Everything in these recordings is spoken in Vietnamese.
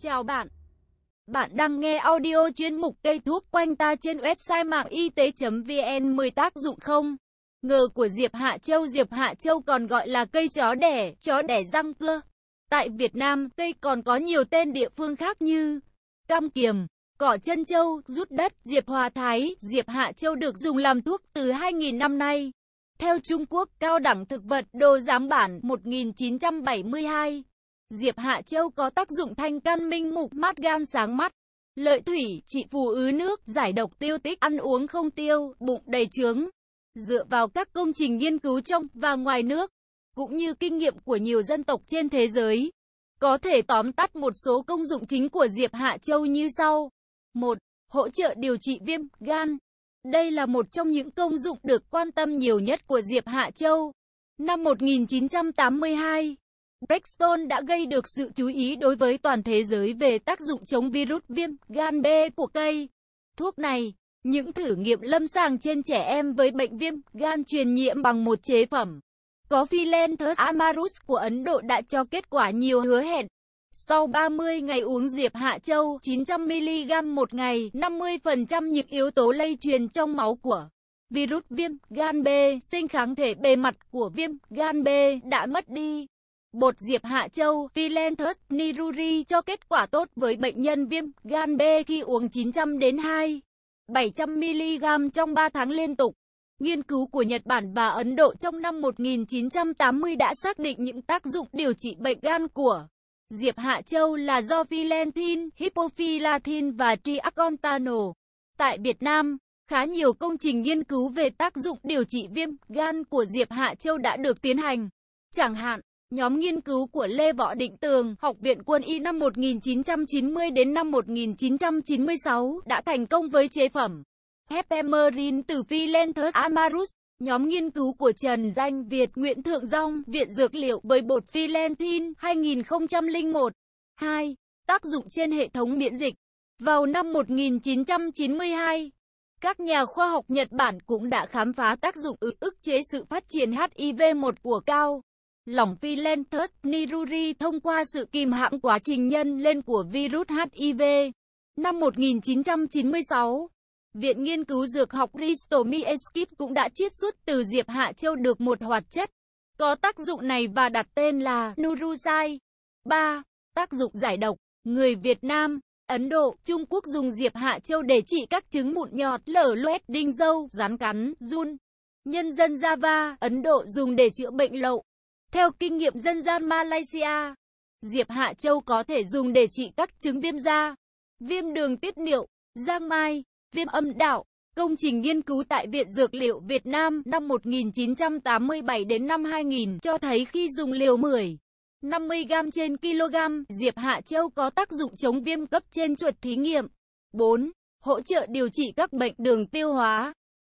Chào bạn. Bạn đang nghe audio chuyên mục cây thuốc quanh ta trên website mạng y tế.vn 10 tác dụng không? Ngờ của Diệp Hạ Châu Diệp Hạ Châu còn gọi là cây chó đẻ, chó đẻ răng cưa. Tại Việt Nam, cây còn có nhiều tên địa phương khác như cam kiềm, cỏ chân châu, rút đất, Diệp Hòa Thái, Diệp Hạ Châu được dùng làm thuốc từ 2 2000 năm nay. Theo Trung Quốc, cao đẳng thực vật đồ giám bản 1972. Diệp Hạ Châu có tác dụng thanh can minh mục, mát gan sáng mắt. Lợi thủy, trị phù ứ nước, giải độc tiêu tích, ăn uống không tiêu, bụng đầy trướng. Dựa vào các công trình nghiên cứu trong và ngoài nước, cũng như kinh nghiệm của nhiều dân tộc trên thế giới, có thể tóm tắt một số công dụng chính của Diệp Hạ Châu như sau. 1. Hỗ trợ điều trị viêm gan. Đây là một trong những công dụng được quan tâm nhiều nhất của Diệp Hạ Châu. Năm 1982, Brextone đã gây được sự chú ý đối với toàn thế giới về tác dụng chống virus viêm gan B của cây. Thuốc này, những thử nghiệm lâm sàng trên trẻ em với bệnh viêm gan truyền nhiễm bằng một chế phẩm có Philanthus amarus của Ấn Độ đã cho kết quả nhiều hứa hẹn. Sau 30 ngày uống diệp hạ châu 900mg một ngày, 50% những yếu tố lây truyền trong máu của virus viêm gan B, sinh kháng thể bề mặt của viêm gan B đã mất đi. Bột diệp Hạ Châu, Vilentus, Niruri cho kết quả tốt với bệnh nhân viêm gan B khi uống 900 đến 2 700mg trong 3 tháng liên tục. Nghiên cứu của Nhật Bản và Ấn Độ trong năm 1980 đã xác định những tác dụng điều trị bệnh gan của Diệp Hạ Châu là do Vilentin, Hipophylatin và Triacontano. Tại Việt Nam, khá nhiều công trình nghiên cứu về tác dụng điều trị viêm gan của Diệp Hạ Châu đã được tiến hành. Chẳng hạn, Nhóm nghiên cứu của Lê Võ Định Tường, Học viện Quân y năm 1990 đến năm 1996 đã thành công với chế phẩm Heparin từ Philenthus amarus. Nhóm nghiên cứu của Trần Danh Việt Nguyễn Thượng Dong, Viện Dược liệu với bột Philenthin 2001. 2. Tác dụng trên hệ thống miễn dịch. Vào năm 1992, các nhà khoa học Nhật Bản cũng đã khám phá tác dụng ức chế sự phát triển HIV-1 của cao lỏng Philenthes niruri thông qua sự kìm hãm quá trình nhân lên của virus HIV. Năm 1996, Viện Nghiên cứu Dược học Ristomieskip cũng đã chiết xuất từ diệp hạ châu được một hoạt chất có tác dụng này và đặt tên là Nurusai. 3. Tác dụng giải độc. Người Việt Nam, Ấn Độ, Trung Quốc dùng diệp hạ châu để trị các chứng mụn nhọt, lở loét, đinh dâu, rán cắn, run. Nhân dân Java, Ấn Độ dùng để chữa bệnh lậu. Theo kinh nghiệm dân gian Malaysia, diệp hạ châu có thể dùng để trị các chứng viêm da, viêm đường tiết niệu, giang mai, viêm âm đạo. Công trình nghiên cứu tại Viện Dược liệu Việt Nam năm 1987 đến năm 2000 cho thấy khi dùng liều 10 50g trên kg, diệp hạ châu có tác dụng chống viêm cấp trên chuột thí nghiệm. 4. Hỗ trợ điều trị các bệnh đường tiêu hóa.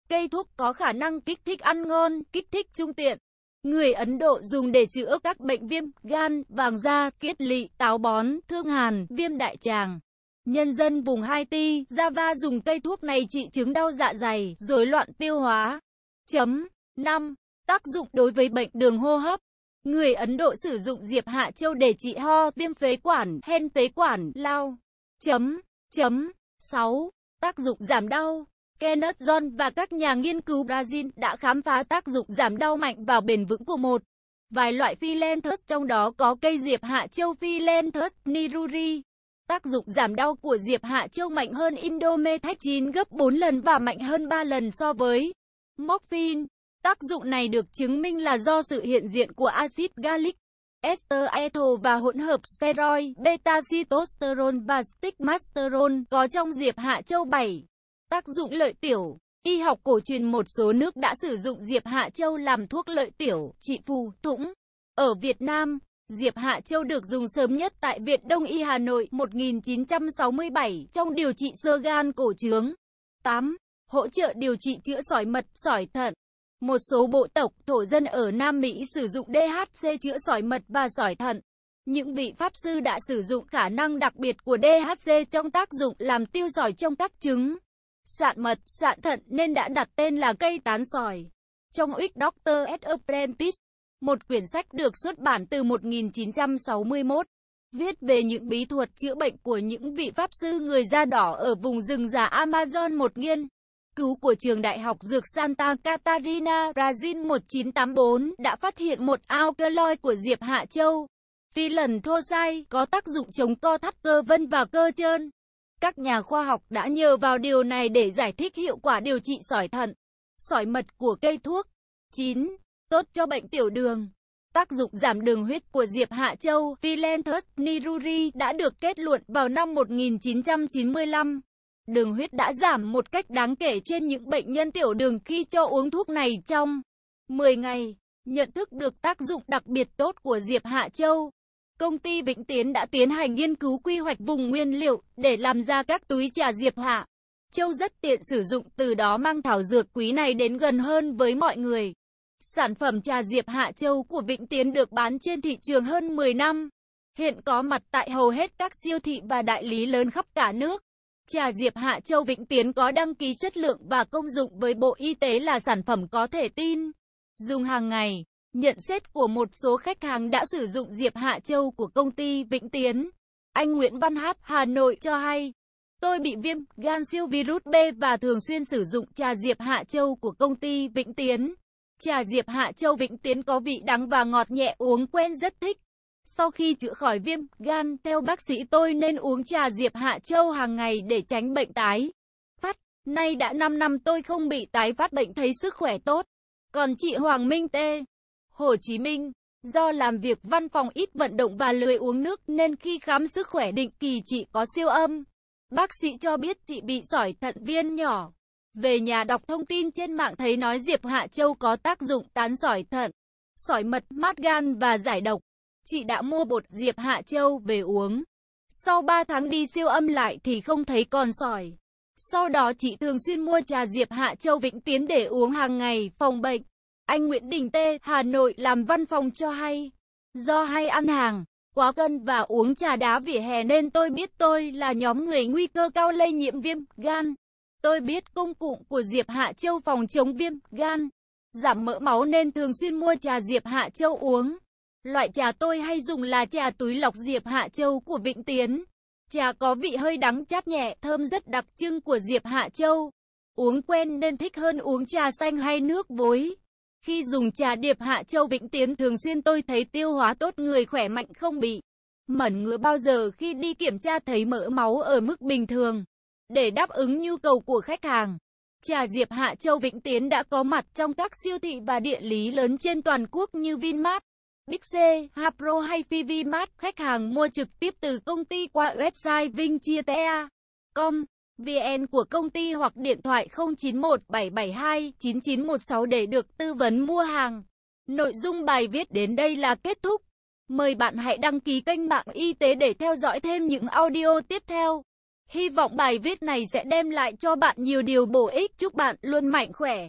Cây thuốc có khả năng kích thích ăn ngon, kích thích trung tiện, Người Ấn Độ dùng để chữa các bệnh viêm gan, vàng da, kiết lỵ, táo bón, thương hàn, viêm đại tràng. Nhân dân vùng Haiti, Java dùng cây thuốc này trị chứng đau dạ dày, rối loạn tiêu hóa. Chấm 5. Tác dụng đối với bệnh đường hô hấp. Người Ấn Độ sử dụng diệp hạ châu để trị ho, viêm phế quản, hen phế quản, lao. Chấm. Chấm. 6. Tác dụng giảm đau. Kenneth John và các nhà nghiên cứu Brazil đã khám phá tác dụng giảm đau mạnh và bền vững của một vài loại Phyllanthus trong đó có cây diệp hạ châu Phyllanthus niruri. Tác dụng giảm đau của diệp hạ châu mạnh hơn Indomethacin gấp 4 lần và mạnh hơn 3 lần so với morphine. Tác dụng này được chứng minh là do sự hiện diện của axit gallic, ester ethyl và hỗn hợp steroid, beta-cytosterol và stigmasterol có trong diệp hạ châu 7. Tác dụng lợi tiểu Y học cổ truyền một số nước đã sử dụng diệp hạ châu làm thuốc lợi tiểu, trị phù, tũng. Ở Việt Nam, diệp hạ châu được dùng sớm nhất tại Viện Đông Y Hà Nội 1967 trong điều trị sơ gan cổ trướng. 8. Hỗ trợ điều trị chữa sỏi mật, sỏi thận. Một số bộ tộc thổ dân ở Nam Mỹ sử dụng DHC chữa sỏi mật và sỏi thận. Những vị pháp sư đã sử dụng khả năng đặc biệt của DHC trong tác dụng làm tiêu sỏi trong các chứng sạn mật, sạn thận nên đã đặt tên là cây tán sỏi. Trong Quick Doctor S. Apprentice, một quyển sách được xuất bản từ 1961, viết về những bí thuật chữa bệnh của những vị pháp sư người da đỏ ở vùng rừng già Amazon một nghiên. Cứu của trường đại học dược Santa Catarina, Brazil 1984 đã phát hiện một alkaloid của Diệp Hạ Châu. Phi lần thô sai có tác dụng chống co thắt cơ vân và cơ trơn. Các nhà khoa học đã nhờ vào điều này để giải thích hiệu quả điều trị sỏi thận, sỏi mật của cây thuốc. 9. Tốt cho bệnh tiểu đường. Tác dụng giảm đường huyết của Diệp Hạ Châu, Philanthus niruri đã được kết luận vào năm 1995. Đường huyết đã giảm một cách đáng kể trên những bệnh nhân tiểu đường khi cho uống thuốc này trong 10 ngày. Nhận thức được tác dụng đặc biệt tốt của Diệp Hạ Châu, Công ty Vĩnh Tiến đã tiến hành nghiên cứu quy hoạch vùng nguyên liệu để làm ra các túi trà diệp hạ. Châu rất tiện sử dụng từ đó mang thảo dược quý này đến gần hơn với mọi người. Sản phẩm trà diệp hạ châu của Vĩnh Tiến được bán trên thị trường hơn 10 năm. Hiện có mặt tại hầu hết các siêu thị và đại lý lớn khắp cả nước. Trà diệp hạ châu Vĩnh Tiến có đăng ký chất lượng và công dụng với Bộ Y tế là sản phẩm có thể tin. Dùng hàng ngày. Nhận xét của một số khách hàng đã sử dụng Diệp Hạ Châu của công ty Vĩnh Tiến. Anh Nguyễn Văn Hát, Hà Nội cho hay, tôi bị viêm gan siêu virus B và thường xuyên sử dụng trà Diệp Hạ Châu của công ty Vĩnh Tiến. Trà Diệp Hạ Châu Vĩnh Tiến có vị đắng và ngọt nhẹ uống quen rất thích. Sau khi chữa khỏi viêm gan, theo bác sĩ tôi nên uống trà Diệp Hạ Châu hàng ngày để tránh bệnh tái. Phát, nay đã 5 năm tôi không bị tái phát bệnh thấy sức khỏe tốt. Còn chị Hoàng Minh Tê, Hồ Chí Minh. Do làm việc văn phòng ít vận động và lười uống nước nên khi khám sức khỏe định kỳ chị có siêu âm. Bác sĩ cho biết chị bị sỏi thận viên nhỏ. Về nhà đọc thông tin trên mạng thấy nói Diệp Hạ Châu có tác dụng tán sỏi thận, sỏi mật, mát gan và giải độc. Chị đã mua bột Diệp Hạ Châu về uống. Sau 3 tháng đi siêu âm lại thì không thấy còn sỏi. Sau đó chị thường xuyên mua trà Diệp Hạ Châu Vĩnh Tiến để uống hàng ngày phòng bệnh. Anh Nguyễn Đình Tê, Hà Nội làm văn phòng cho hay. Do hay ăn hàng, quá cân và uống trà đá vỉa hè nên tôi biết tôi là nhóm người nguy cơ cao lây nhiễm viêm gan. Tôi biết công cụ của Diệp Hạ Châu phòng chống viêm gan, giảm mỡ máu nên thường xuyên mua trà Diệp Hạ Châu uống. Loại trà tôi hay dùng là trà túi lọc Diệp Hạ Châu của Vịnh Tiến. Trà có vị hơi đắng chát nhẹ, thơm rất đặc trưng của Diệp Hạ Châu. Uống quen nên thích hơn uống trà xanh hay nước vối. Khi dùng trà điệp Hạ Châu Vĩnh Tiến thường xuyên tôi thấy tiêu hóa tốt người khỏe mạnh không bị mẩn ngứa bao giờ khi đi kiểm tra thấy mỡ máu ở mức bình thường. Để đáp ứng nhu cầu của khách hàng, trà diệp Hạ Châu Vĩnh Tiến đã có mặt trong các siêu thị và địa lý lớn trên toàn quốc như Vinmart, Big C, Hapro hay Vivimart. Khách hàng mua trực tiếp từ công ty qua website vingchitea.com vn của công ty hoặc điện thoại 0917729916 để được tư vấn mua hàng. Nội dung bài viết đến đây là kết thúc. Mời bạn hãy đăng ký kênh mạng y tế để theo dõi thêm những audio tiếp theo. Hy vọng bài viết này sẽ đem lại cho bạn nhiều điều bổ ích. Chúc bạn luôn mạnh khỏe.